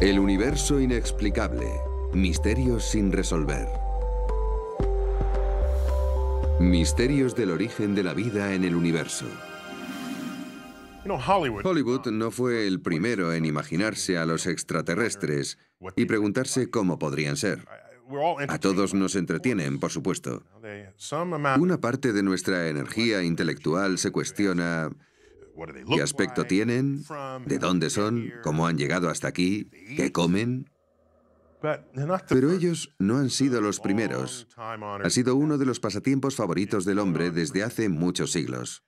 El universo inexplicable. Misterios sin resolver. Misterios del origen de la vida en el universo. Hollywood no fue el primero en imaginarse a los extraterrestres y preguntarse cómo podrían ser. A todos nos entretienen, por supuesto. Una parte de nuestra energía intelectual se cuestiona qué aspecto tienen, de dónde son, cómo han llegado hasta aquí, qué comen. Pero ellos no han sido los primeros. Ha sido uno de los pasatiempos favoritos del hombre desde hace muchos siglos.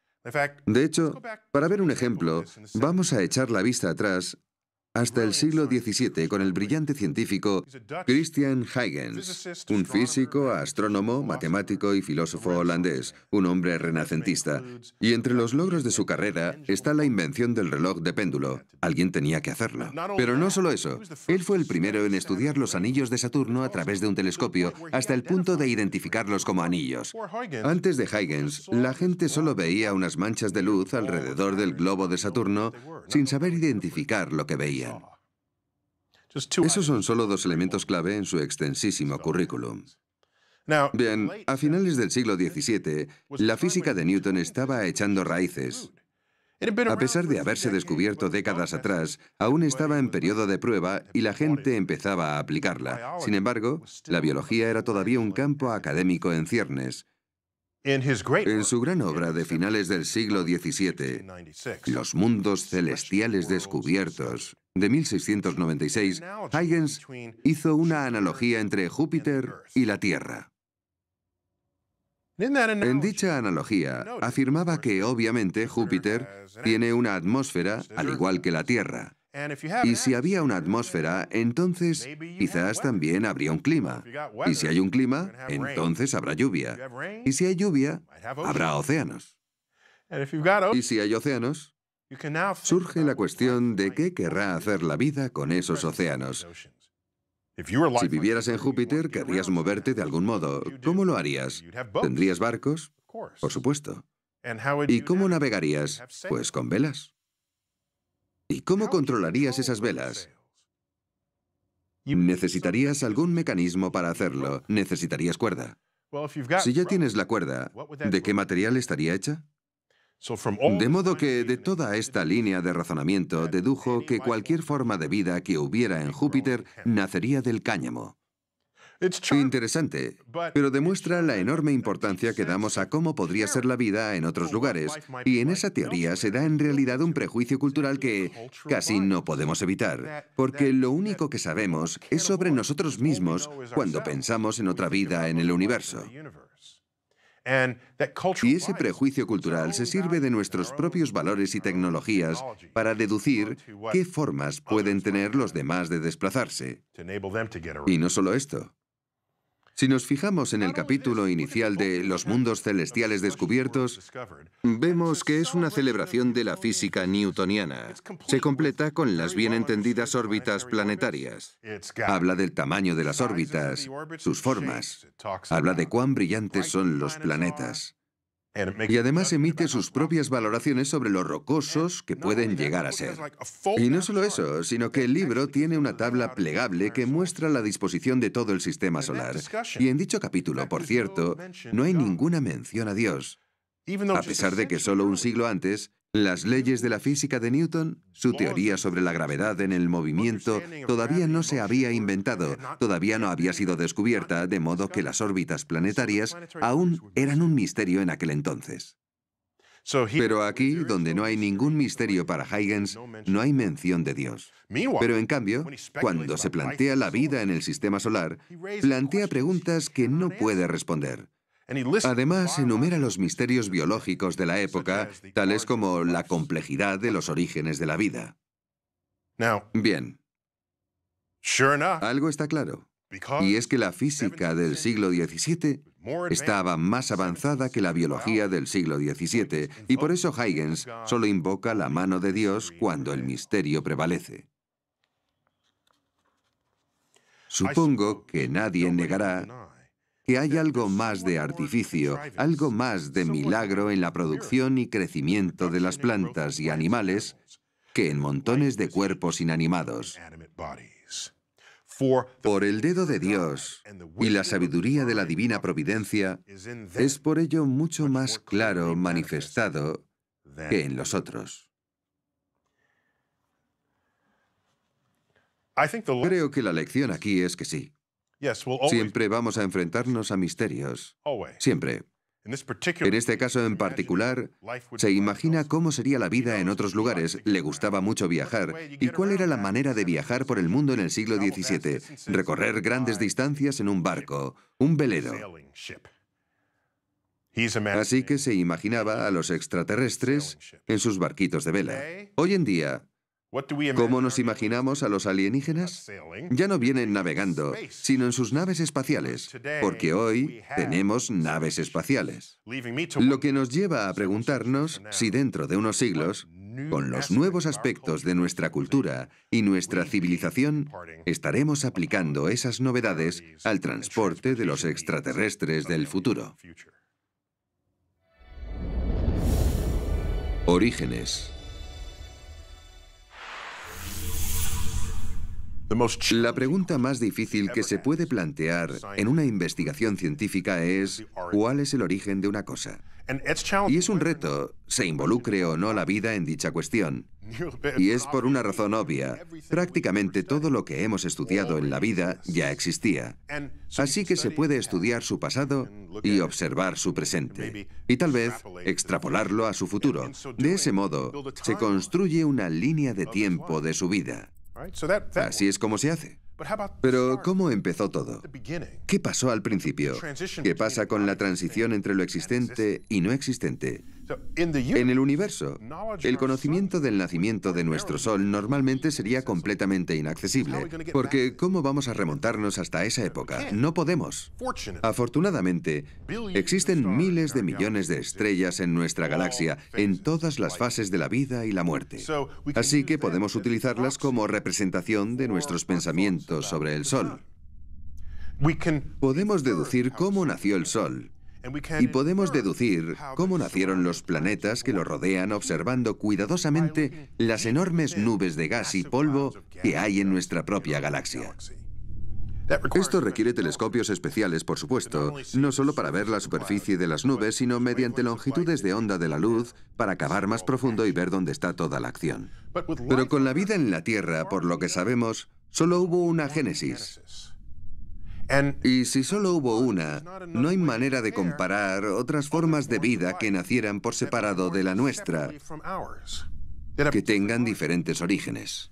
De hecho, para ver un ejemplo, vamos a echar la vista atrás hasta el siglo XVII con el brillante científico Christian Huygens, un físico, astrónomo, matemático y filósofo holandés, un hombre renacentista. Y entre los logros de su carrera está la invención del reloj de péndulo. Alguien tenía que hacerlo. Pero no solo eso, él fue el primero en estudiar los anillos de Saturno a través de un telescopio hasta el punto de identificarlos como anillos. Antes de Huygens, la gente solo veía unas manchas de luz alrededor del globo de Saturno sin saber identificar lo que veían. Esos son solo dos elementos clave en su extensísimo currículum. Bien, a finales del siglo XVII, la física de Newton estaba echando raíces. A pesar de haberse descubierto décadas atrás, aún estaba en periodo de prueba y la gente empezaba a aplicarla. Sin embargo, la biología era todavía un campo académico en ciernes, en su gran obra de finales del siglo XVII, Los mundos celestiales descubiertos, de 1696, Huygens hizo una analogía entre Júpiter y la Tierra. En dicha analogía, afirmaba que obviamente Júpiter tiene una atmósfera al igual que la Tierra, y si había una atmósfera, entonces quizás también habría un clima. Y si hay un clima, entonces habrá lluvia. Y si hay lluvia, habrá océanos. Y si hay océanos, surge la cuestión de qué querrá hacer la vida con esos océanos. Si vivieras en Júpiter, querrías moverte de algún modo. ¿Cómo lo harías? ¿Tendrías barcos? Por supuesto. ¿Y cómo navegarías? Pues con velas. ¿Y cómo controlarías esas velas? Necesitarías algún mecanismo para hacerlo. Necesitarías cuerda. Si ya tienes la cuerda, ¿de qué material estaría hecha? De modo que de toda esta línea de razonamiento dedujo que cualquier forma de vida que hubiera en Júpiter nacería del cáñamo. Interesante, pero demuestra la enorme importancia que damos a cómo podría ser la vida en otros lugares, y en esa teoría se da en realidad un prejuicio cultural que casi no podemos evitar, porque lo único que sabemos es sobre nosotros mismos cuando pensamos en otra vida en el universo. Y ese prejuicio cultural se sirve de nuestros propios valores y tecnologías para deducir qué formas pueden tener los demás de desplazarse. Y no solo esto. Si nos fijamos en el capítulo inicial de Los mundos celestiales descubiertos, vemos que es una celebración de la física newtoniana. Se completa con las bien entendidas órbitas planetarias. Habla del tamaño de las órbitas, sus formas. Habla de cuán brillantes son los planetas. Y además emite sus propias valoraciones sobre los rocosos que pueden llegar a ser. Y no solo eso, sino que el libro tiene una tabla plegable que muestra la disposición de todo el sistema solar. Y en dicho capítulo, por cierto, no hay ninguna mención a Dios, a pesar de que solo un siglo antes las leyes de la física de Newton, su teoría sobre la gravedad en el movimiento, todavía no se había inventado, todavía no había sido descubierta, de modo que las órbitas planetarias aún eran un misterio en aquel entonces. Pero aquí, donde no hay ningún misterio para Huygens, no hay mención de Dios. Pero en cambio, cuando se plantea la vida en el sistema solar, plantea preguntas que no puede responder. Además, enumera los misterios biológicos de la época, tales como la complejidad de los orígenes de la vida. Bien. Algo está claro. Y es que la física del siglo XVII estaba más avanzada que la biología del siglo XVII, y por eso Huygens solo invoca la mano de Dios cuando el misterio prevalece. Supongo que nadie negará que hay algo más de artificio, algo más de milagro en la producción y crecimiento de las plantas y animales que en montones de cuerpos inanimados. Por el dedo de Dios y la sabiduría de la divina providencia, es por ello mucho más claro manifestado que en los otros. Creo que la lección aquí es que sí, Siempre vamos a enfrentarnos a misterios. Siempre. En este caso en particular, se imagina cómo sería la vida en otros lugares, le gustaba mucho viajar, y cuál era la manera de viajar por el mundo en el siglo XVII, recorrer grandes distancias en un barco, un velero. Así que se imaginaba a los extraterrestres en sus barquitos de vela. Hoy en día, ¿Cómo nos imaginamos a los alienígenas? Ya no vienen navegando, sino en sus naves espaciales, porque hoy tenemos naves espaciales. Lo que nos lleva a preguntarnos si dentro de unos siglos, con los nuevos aspectos de nuestra cultura y nuestra civilización, estaremos aplicando esas novedades al transporte de los extraterrestres del futuro. Orígenes La pregunta más difícil que se puede plantear en una investigación científica es ¿cuál es el origen de una cosa? Y es un reto, se involucre o no la vida en dicha cuestión. Y es por una razón obvia. Prácticamente todo lo que hemos estudiado en la vida ya existía. Así que se puede estudiar su pasado y observar su presente. Y tal vez extrapolarlo a su futuro. De ese modo, se construye una línea de tiempo de su vida. Así es como se hace. Pero ¿cómo empezó todo? ¿Qué pasó al principio? ¿Qué pasa con la transición entre lo existente y no existente? En el universo, el conocimiento del nacimiento de nuestro Sol normalmente sería completamente inaccesible, porque ¿cómo vamos a remontarnos hasta esa época? No podemos. Afortunadamente, existen miles de millones de estrellas en nuestra galaxia, en todas las fases de la vida y la muerte. Así que podemos utilizarlas como representación de nuestros pensamientos sobre el Sol. Podemos deducir cómo nació el Sol, y podemos deducir cómo nacieron los planetas que lo rodean observando cuidadosamente las enormes nubes de gas y polvo que hay en nuestra propia galaxia. Esto requiere telescopios especiales, por supuesto, no solo para ver la superficie de las nubes, sino mediante longitudes de onda de la luz para cavar más profundo y ver dónde está toda la acción. Pero con la vida en la Tierra, por lo que sabemos, solo hubo una génesis, y si solo hubo una, no hay manera de comparar otras formas de vida que nacieran por separado de la nuestra, que tengan diferentes orígenes.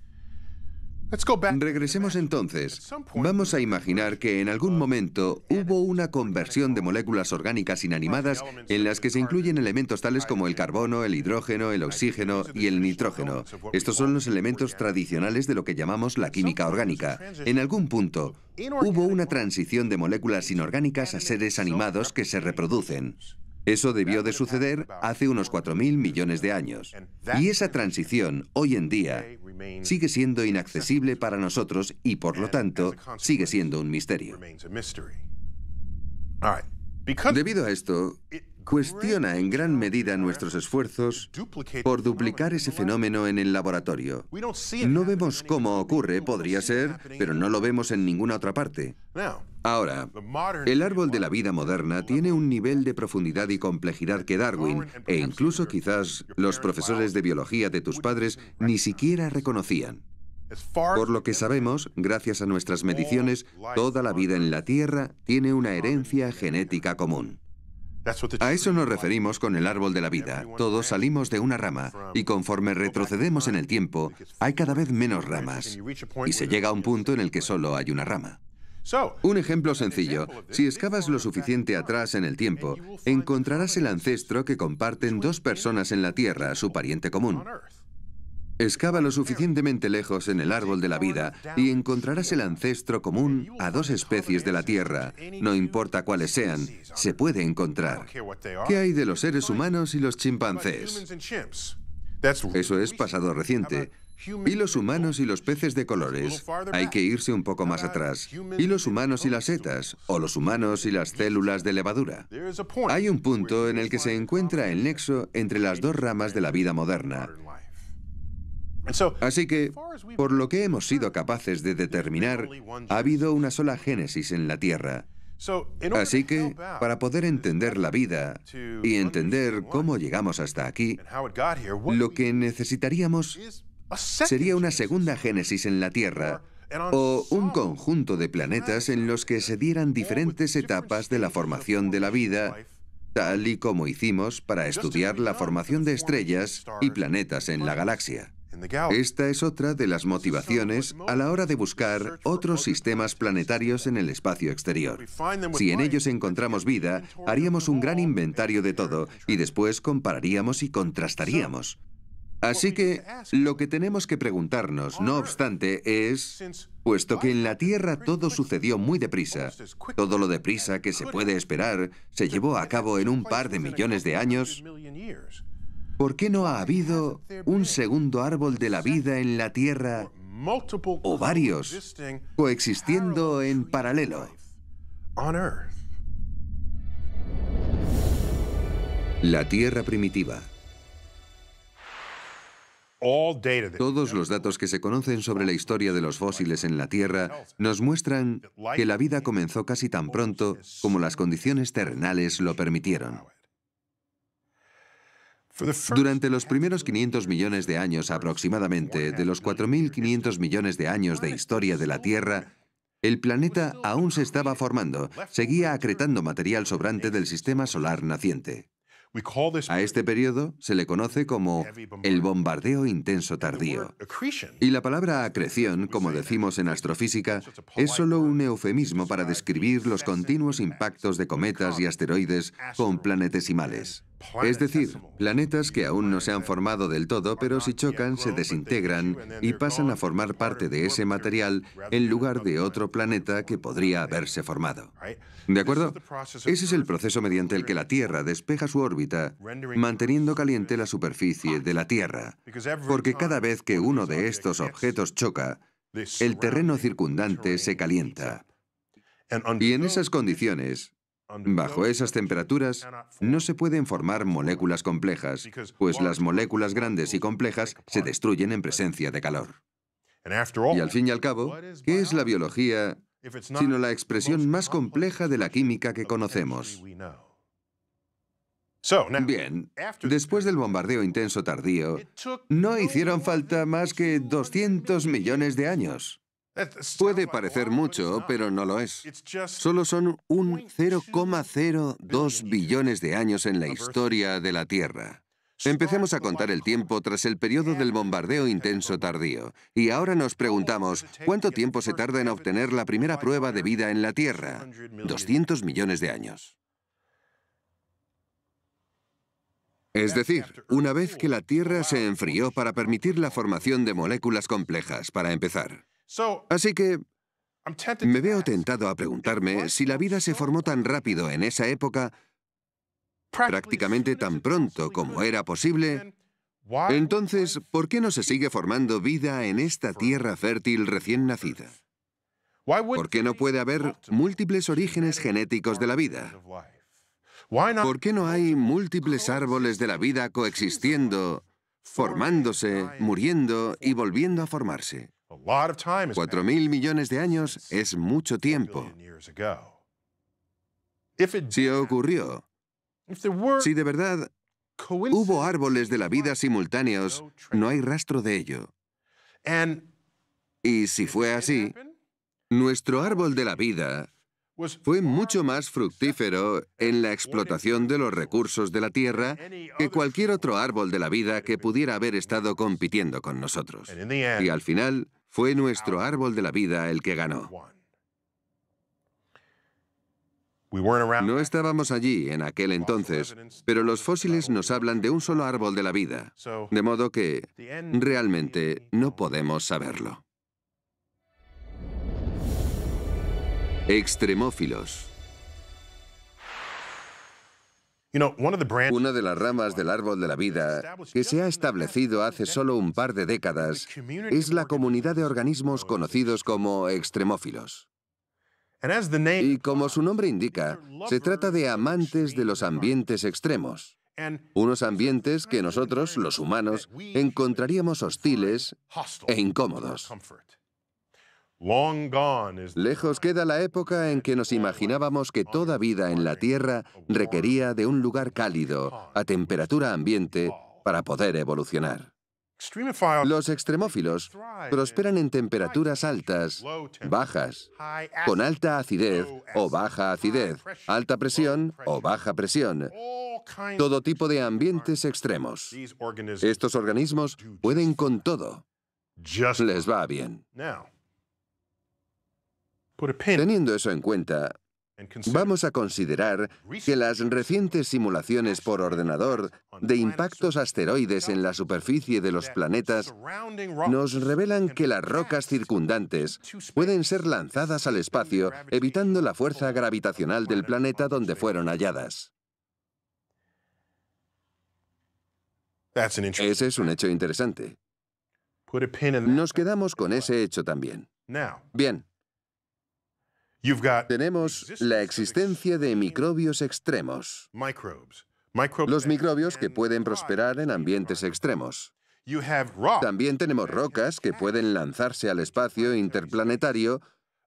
Regresemos entonces. Vamos a imaginar que en algún momento hubo una conversión de moléculas orgánicas inanimadas en las que se incluyen elementos tales como el carbono, el hidrógeno, el oxígeno y el nitrógeno. Estos son los elementos tradicionales de lo que llamamos la química orgánica. En algún punto hubo una transición de moléculas inorgánicas a seres animados que se reproducen. Eso debió de suceder hace unos 4.000 millones de años. Y esa transición, hoy en día, sigue siendo inaccesible para nosotros y, por lo tanto, sigue siendo un misterio. Debido a esto, cuestiona en gran medida nuestros esfuerzos por duplicar ese fenómeno en el laboratorio. No vemos cómo ocurre, podría ser, pero no lo vemos en ninguna otra parte. Ahora, el árbol de la vida moderna tiene un nivel de profundidad y complejidad que Darwin e incluso quizás los profesores de biología de tus padres ni siquiera reconocían. Por lo que sabemos, gracias a nuestras mediciones, toda la vida en la Tierra tiene una herencia genética común. A eso nos referimos con el árbol de la vida. Todos salimos de una rama y conforme retrocedemos en el tiempo, hay cada vez menos ramas y se llega a un punto en el que solo hay una rama. Un ejemplo sencillo. Si excavas lo suficiente atrás en el tiempo, encontrarás el ancestro que comparten dos personas en la Tierra, su pariente común. Excava lo suficientemente lejos en el árbol de la vida y encontrarás el ancestro común a dos especies de la Tierra. No importa cuáles sean, se puede encontrar. ¿Qué hay de los seres humanos y los chimpancés? Eso es pasado reciente. Y los humanos y los peces de colores. Hay que irse un poco más atrás. Y los humanos y las setas, o los humanos y las células de levadura. Hay un punto en el que se encuentra el nexo entre las dos ramas de la vida moderna. Así que, por lo que hemos sido capaces de determinar, ha habido una sola génesis en la Tierra. Así que, para poder entender la vida y entender cómo llegamos hasta aquí, lo que necesitaríamos Sería una segunda génesis en la Tierra o un conjunto de planetas en los que se dieran diferentes etapas de la formación de la vida, tal y como hicimos para estudiar la formación de estrellas y planetas en la galaxia. Esta es otra de las motivaciones a la hora de buscar otros sistemas planetarios en el espacio exterior. Si en ellos encontramos vida, haríamos un gran inventario de todo y después compararíamos y contrastaríamos. Así que lo que tenemos que preguntarnos, no obstante, es, puesto que en la Tierra todo sucedió muy deprisa, todo lo deprisa que se puede esperar se llevó a cabo en un par de millones de años, ¿por qué no ha habido un segundo árbol de la vida en la Tierra o varios coexistiendo en paralelo? La Tierra primitiva. Todos los datos que se conocen sobre la historia de los fósiles en la Tierra nos muestran que la vida comenzó casi tan pronto como las condiciones terrenales lo permitieron. Durante los primeros 500 millones de años aproximadamente, de los 4.500 millones de años de historia de la Tierra, el planeta aún se estaba formando, seguía acretando material sobrante del sistema solar naciente. A este periodo se le conoce como el bombardeo intenso tardío. Y la palabra acreción, como decimos en astrofísica, es solo un eufemismo para describir los continuos impactos de cometas y asteroides con planetesimales. Es decir, planetas que aún no se han formado del todo, pero si chocan se desintegran y pasan a formar parte de ese material en lugar de otro planeta que podría haberse formado. ¿De acuerdo? Ese es el proceso mediante el que la Tierra despeja su órbita, manteniendo caliente la superficie de la Tierra, porque cada vez que uno de estos objetos choca, el terreno circundante se calienta. Y en esas condiciones, Bajo esas temperaturas no se pueden formar moléculas complejas, pues las moléculas grandes y complejas se destruyen en presencia de calor. Y al fin y al cabo, ¿qué es la biología sino la expresión más compleja de la química que conocemos? Bien, después del bombardeo intenso tardío, no hicieron falta más que 200 millones de años. Puede parecer mucho, pero no lo es. Solo son un 0,02 billones de años en la historia de la Tierra. Empecemos a contar el tiempo tras el periodo del bombardeo intenso tardío, y ahora nos preguntamos, ¿cuánto tiempo se tarda en obtener la primera prueba de vida en la Tierra? 200 millones de años. Es decir, una vez que la Tierra se enfrió para permitir la formación de moléculas complejas, para empezar. Así que me veo tentado a preguntarme si la vida se formó tan rápido en esa época, prácticamente tan pronto como era posible, entonces, ¿por qué no se sigue formando vida en esta tierra fértil recién nacida? ¿Por qué no puede haber múltiples orígenes genéticos de la vida? ¿Por qué no hay múltiples árboles de la vida coexistiendo, formándose, muriendo y volviendo a formarse? Cuatro mil millones de años es mucho tiempo. Si ocurrió, si de verdad hubo árboles de la vida simultáneos, no hay rastro de ello. Y si fue así, nuestro árbol de la vida fue mucho más fructífero en la explotación de los recursos de la Tierra que cualquier otro árbol de la vida que pudiera haber estado compitiendo con nosotros. Y al final, fue nuestro árbol de la vida el que ganó. No estábamos allí en aquel entonces, pero los fósiles nos hablan de un solo árbol de la vida, de modo que realmente no podemos saberlo. Extremófilos. Una de las ramas del árbol de la vida que se ha establecido hace solo un par de décadas es la comunidad de organismos conocidos como extremófilos. Y como su nombre indica, se trata de amantes de los ambientes extremos, unos ambientes que nosotros, los humanos, encontraríamos hostiles e incómodos. Lejos queda la época en que nos imaginábamos que toda vida en la Tierra requería de un lugar cálido, a temperatura ambiente, para poder evolucionar. Los extremófilos prosperan en temperaturas altas, bajas, con alta acidez o baja acidez, alta presión o baja presión, todo tipo de ambientes extremos. Estos organismos pueden con todo. Les va bien. Teniendo eso en cuenta, vamos a considerar que las recientes simulaciones por ordenador de impactos asteroides en la superficie de los planetas nos revelan que las rocas circundantes pueden ser lanzadas al espacio evitando la fuerza gravitacional del planeta donde fueron halladas. Ese es un hecho interesante. Nos quedamos con ese hecho también. Bien, tenemos la existencia de microbios extremos. Los microbios que pueden prosperar en ambientes extremos. También tenemos rocas que pueden lanzarse al espacio interplanetario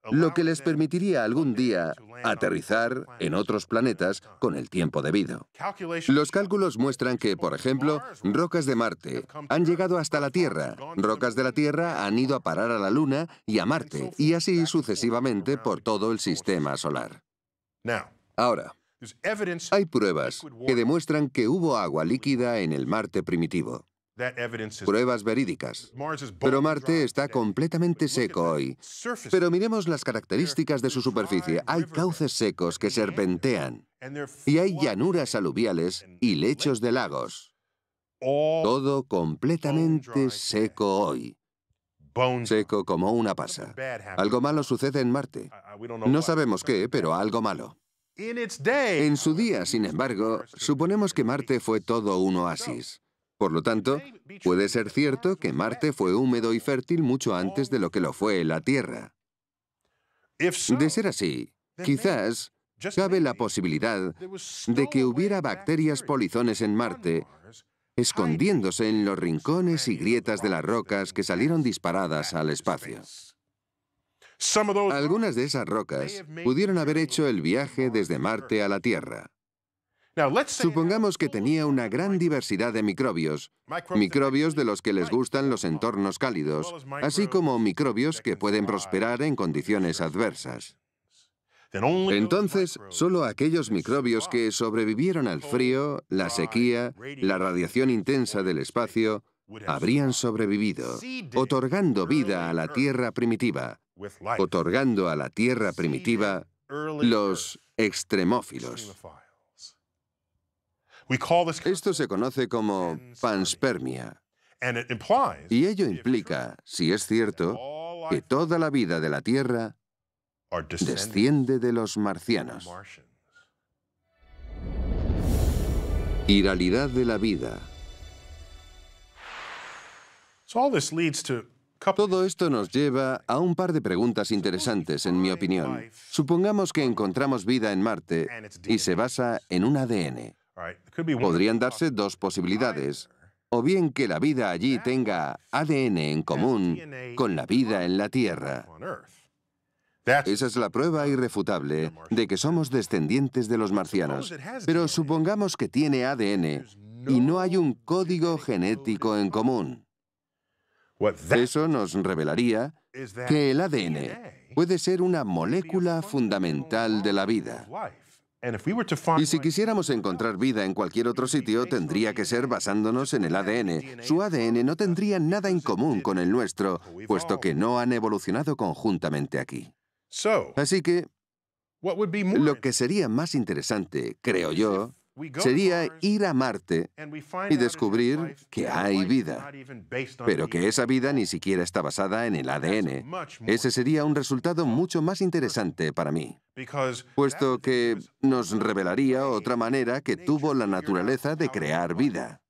lo que les permitiría algún día aterrizar en otros planetas con el tiempo debido. Los cálculos muestran que, por ejemplo, rocas de Marte han llegado hasta la Tierra, rocas de la Tierra han ido a parar a la Luna y a Marte, y así sucesivamente por todo el sistema solar. Ahora, hay pruebas que demuestran que hubo agua líquida en el Marte primitivo pruebas verídicas. Pero Marte está completamente seco hoy. Pero miremos las características de su superficie. Hay cauces secos que serpentean y hay llanuras aluviales y lechos de lagos. Todo completamente seco hoy. Seco como una pasa. Algo malo sucede en Marte. No sabemos qué, pero algo malo. En su día, sin embargo, suponemos que Marte fue todo un oasis. Por lo tanto, puede ser cierto que Marte fue húmedo y fértil mucho antes de lo que lo fue la Tierra. De ser así, quizás cabe la posibilidad de que hubiera bacterias polizones en Marte escondiéndose en los rincones y grietas de las rocas que salieron disparadas al espacio. Algunas de esas rocas pudieron haber hecho el viaje desde Marte a la Tierra. Supongamos que tenía una gran diversidad de microbios, microbios de los que les gustan los entornos cálidos, así como microbios que pueden prosperar en condiciones adversas. Entonces, solo aquellos microbios que sobrevivieron al frío, la sequía, la radiación intensa del espacio, habrían sobrevivido, otorgando vida a la Tierra primitiva, otorgando a la Tierra primitiva los extremófilos. Esto se conoce como panspermia. Y ello implica, si es cierto, que toda la vida de la Tierra desciende de los marcianos. Iralidad de la vida. Todo esto nos lleva a un par de preguntas interesantes, en mi opinión. Supongamos que encontramos vida en Marte y se basa en un ADN. Podrían darse dos posibilidades. O bien que la vida allí tenga ADN en común con la vida en la Tierra. Esa es la prueba irrefutable de que somos descendientes de los marcianos. Pero supongamos que tiene ADN y no hay un código genético en común. Eso nos revelaría que el ADN puede ser una molécula fundamental de la vida. Y si quisiéramos encontrar vida en cualquier otro sitio, tendría que ser basándonos en el ADN. Su ADN no tendría nada en común con el nuestro, puesto que no han evolucionado conjuntamente aquí. Así que, lo que sería más interesante, creo yo, sería ir a Marte y descubrir que hay vida, pero que esa vida ni siquiera está basada en el ADN. Ese sería un resultado mucho más interesante para mí, puesto que nos revelaría otra manera que tuvo la naturaleza de crear vida.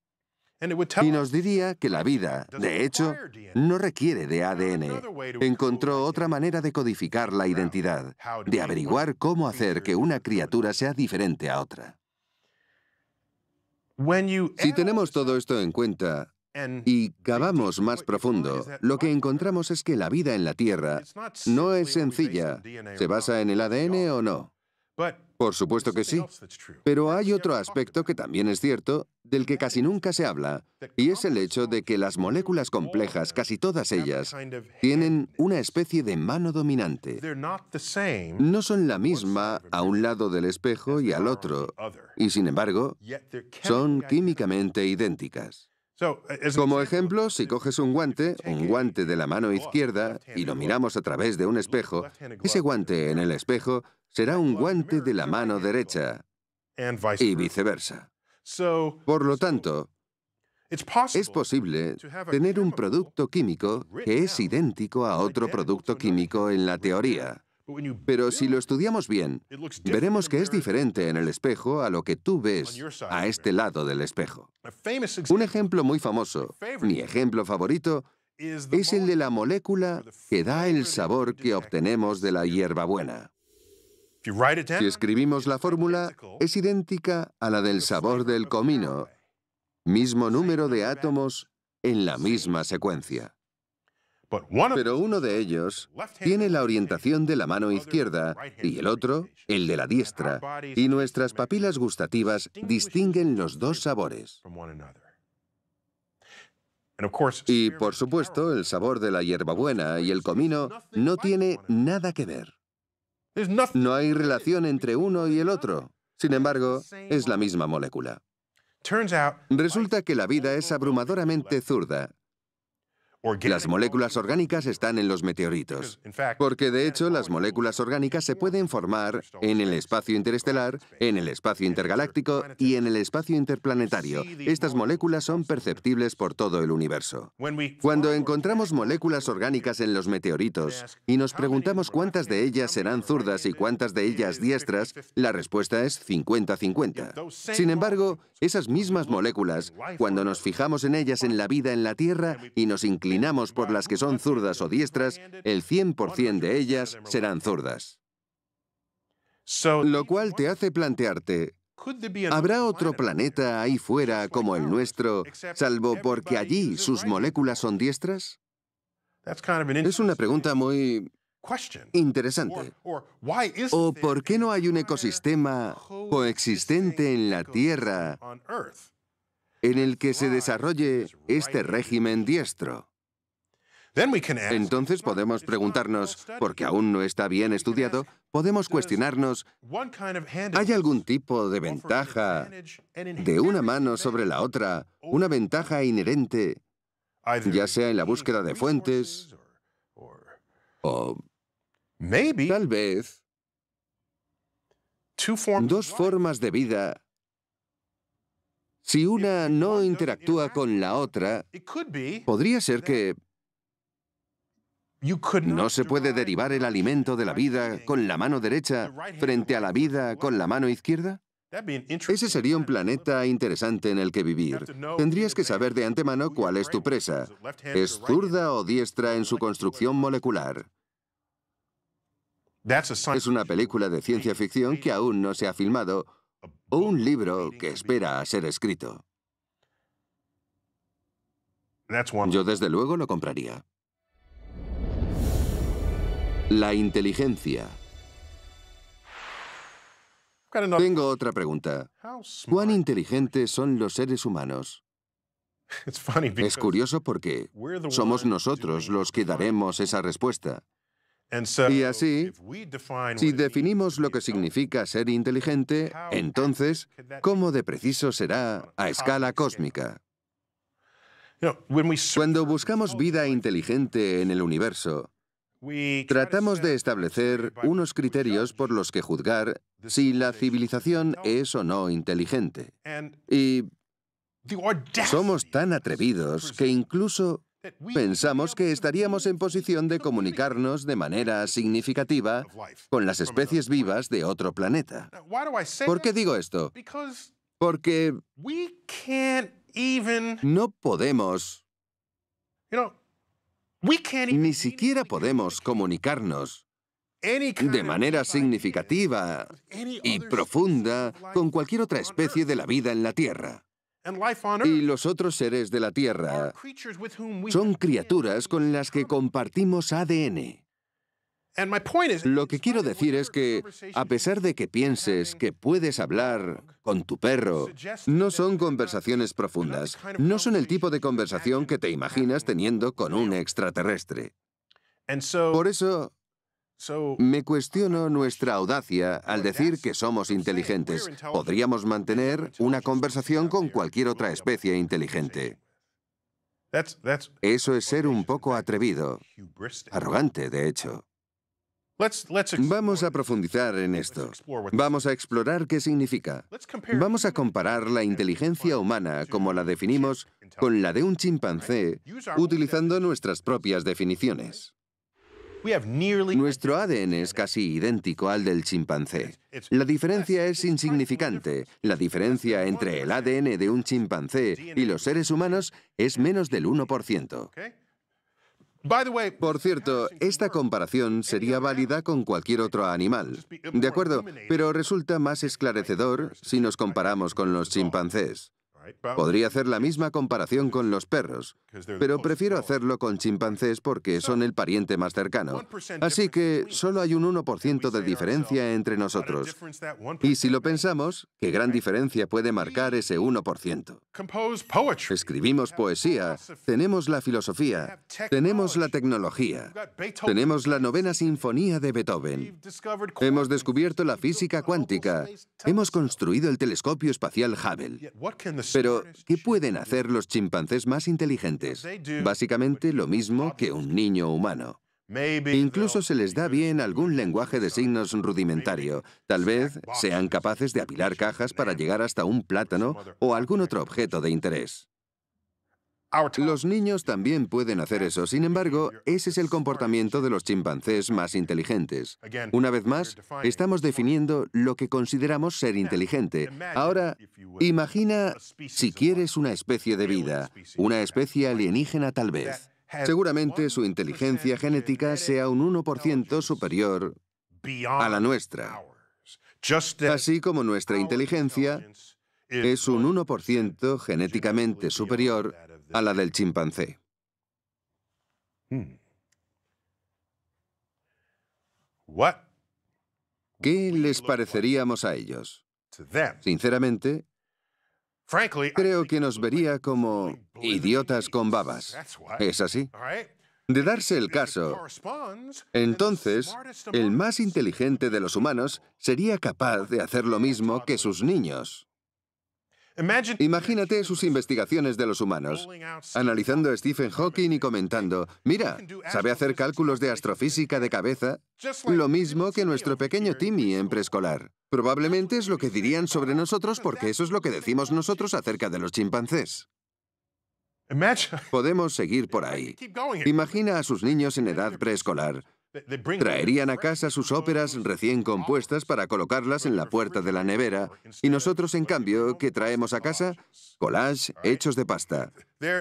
Y nos diría que la vida, de hecho, no requiere de ADN. Encontró otra manera de codificar la identidad, de averiguar cómo hacer que una criatura sea diferente a otra. Si tenemos todo esto en cuenta y cavamos más profundo, lo que encontramos es que la vida en la Tierra no es sencilla. ¿Se basa en el ADN o no? Por supuesto que sí. Pero hay otro aspecto que también es cierto, del que casi nunca se habla, y es el hecho de que las moléculas complejas, casi todas ellas, tienen una especie de mano dominante. No son la misma a un lado del espejo y al otro, y sin embargo, son químicamente idénticas. Como ejemplo, si coges un guante, un guante de la mano izquierda, y lo miramos a través de un espejo, ese guante en el espejo será un guante de la mano derecha y viceversa. Por lo tanto, es posible tener un producto químico que es idéntico a otro producto químico en la teoría. Pero si lo estudiamos bien, veremos que es diferente en el espejo a lo que tú ves a este lado del espejo. Un ejemplo muy famoso, mi ejemplo favorito, es el de la molécula que da el sabor que obtenemos de la hierbabuena. Si escribimos la fórmula, es idéntica a la del sabor del comino, mismo número de átomos en la misma secuencia. Pero uno de ellos tiene la orientación de la mano izquierda y el otro el de la diestra, y nuestras papilas gustativas distinguen los dos sabores. Y por supuesto, el sabor de la hierbabuena y el comino no tiene nada que ver. No hay relación entre uno y el otro. Sin embargo, es la misma molécula. Resulta que la vida es abrumadoramente zurda. Las moléculas orgánicas están en los meteoritos, porque de hecho las moléculas orgánicas se pueden formar en el espacio interestelar, en el espacio intergaláctico y en el espacio interplanetario. Estas moléculas son perceptibles por todo el universo. Cuando encontramos moléculas orgánicas en los meteoritos y nos preguntamos cuántas de ellas serán zurdas y cuántas de ellas diestras, la respuesta es 50-50. Sin embargo, esas mismas moléculas, cuando nos fijamos en ellas en la vida en la Tierra y nos inclinamos por las que son zurdas o diestras, el 100% de ellas serán zurdas. Lo cual te hace plantearte, ¿habrá otro planeta ahí fuera como el nuestro, salvo porque allí sus moléculas son diestras? Es una pregunta muy interesante. ¿O por qué no hay un ecosistema coexistente en la Tierra en el que se desarrolle este régimen diestro? Entonces podemos preguntarnos, porque aún no está bien estudiado, podemos cuestionarnos, ¿hay algún tipo de ventaja de una mano sobre la otra, una ventaja inherente, ya sea en la búsqueda de fuentes o tal vez dos formas de vida si una no interactúa con la otra, podría ser que no se puede derivar el alimento de la vida con la mano derecha frente a la vida con la mano izquierda? Ese sería un planeta interesante en el que vivir. Tendrías que saber de antemano cuál es tu presa. ¿Es zurda o diestra en su construcción molecular? Es una película de ciencia ficción que aún no se ha filmado o un libro que espera a ser escrito. Yo desde luego lo compraría. La inteligencia. Tengo otra pregunta. ¿Cuán inteligentes son los seres humanos? Es curioso porque somos nosotros los que daremos esa respuesta. Y así, si definimos lo que significa ser inteligente, entonces, ¿cómo de preciso será a escala cósmica? Cuando buscamos vida inteligente en el universo, Tratamos de establecer unos criterios por los que juzgar si la civilización es o no inteligente. Y somos tan atrevidos que incluso pensamos que estaríamos en posición de comunicarnos de manera significativa con las especies vivas de otro planeta. ¿Por qué digo esto? Porque no podemos ni siquiera podemos comunicarnos de manera significativa y profunda con cualquier otra especie de la vida en la Tierra. Y los otros seres de la Tierra son criaturas con las que compartimos ADN. Lo que quiero decir es que, a pesar de que pienses que puedes hablar con tu perro, no son conversaciones profundas, no son el tipo de conversación que te imaginas teniendo con un extraterrestre. Por eso, me cuestiono nuestra audacia al decir que somos inteligentes. Podríamos mantener una conversación con cualquier otra especie inteligente. Eso es ser un poco atrevido, arrogante, de hecho. Vamos a profundizar en esto. Vamos a explorar qué significa. Vamos a comparar la inteligencia humana, como la definimos, con la de un chimpancé, utilizando nuestras propias definiciones. Nuestro ADN es casi idéntico al del chimpancé. La diferencia es insignificante. La diferencia entre el ADN de un chimpancé y los seres humanos es menos del 1%. Por cierto, esta comparación sería válida con cualquier otro animal, ¿de acuerdo? Pero resulta más esclarecedor si nos comparamos con los chimpancés. Podría hacer la misma comparación con los perros, pero prefiero hacerlo con chimpancés porque son el pariente más cercano. Así que solo hay un 1% de diferencia entre nosotros. Y si lo pensamos, ¿qué gran diferencia puede marcar ese 1%? Escribimos poesía, tenemos la filosofía, tenemos la tecnología, tenemos la novena sinfonía de Beethoven, hemos descubierto la física cuántica, hemos construido el telescopio espacial Hubble. Pero, ¿qué pueden hacer los chimpancés más inteligentes? Básicamente lo mismo que un niño humano. Incluso se les da bien algún lenguaje de signos rudimentario. Tal vez sean capaces de apilar cajas para llegar hasta un plátano o algún otro objeto de interés. Los niños también pueden hacer eso, sin embargo, ese es el comportamiento de los chimpancés más inteligentes. Una vez más, estamos definiendo lo que consideramos ser inteligente. Ahora, imagina si quieres una especie de vida, una especie alienígena tal vez. Seguramente su inteligencia genética sea un 1% superior a la nuestra. Así como nuestra inteligencia es un 1% genéticamente superior a la del chimpancé. Hmm. ¿Qué les pareceríamos a ellos? Sinceramente, creo que nos vería como idiotas con babas. ¿Es así? De darse el caso, entonces, el más inteligente de los humanos sería capaz de hacer lo mismo que sus niños. Imagínate sus investigaciones de los humanos, analizando a Stephen Hawking y comentando, mira, sabe hacer cálculos de astrofísica de cabeza, lo mismo que nuestro pequeño Timmy en preescolar. Probablemente es lo que dirían sobre nosotros porque eso es lo que decimos nosotros acerca de los chimpancés. Podemos seguir por ahí. Imagina a sus niños en edad preescolar Traerían a casa sus óperas recién compuestas para colocarlas en la puerta de la nevera y nosotros, en cambio, que traemos a casa? Collage hechos de pasta.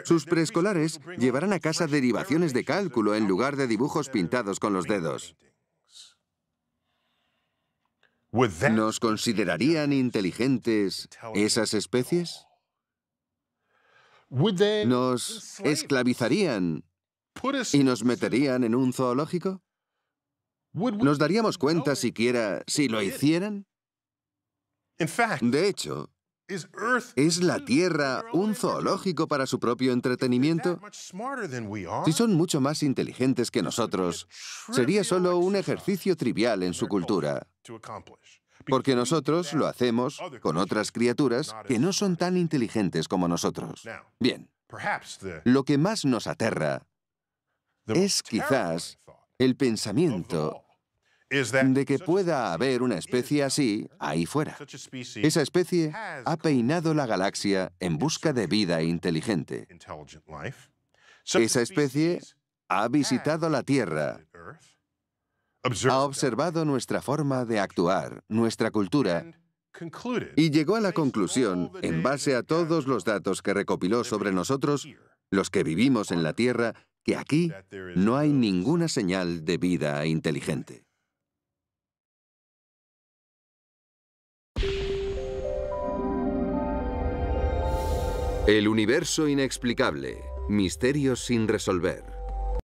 Sus preescolares llevarán a casa derivaciones de cálculo en lugar de dibujos pintados con los dedos. ¿Nos considerarían inteligentes esas especies? ¿Nos esclavizarían y nos meterían en un zoológico? ¿Nos daríamos cuenta siquiera si lo hicieran? De hecho, ¿es la Tierra un zoológico para su propio entretenimiento? Si son mucho más inteligentes que nosotros, sería solo un ejercicio trivial en su cultura. Porque nosotros lo hacemos con otras criaturas que no son tan inteligentes como nosotros. Bien, lo que más nos aterra es quizás el pensamiento de que pueda haber una especie así ahí fuera. Esa especie ha peinado la galaxia en busca de vida inteligente. Esa especie ha visitado la Tierra, ha observado nuestra forma de actuar, nuestra cultura, y llegó a la conclusión, en base a todos los datos que recopiló sobre nosotros, los que vivimos en la Tierra, que aquí no hay ninguna señal de vida inteligente. El universo inexplicable, misterios sin resolver.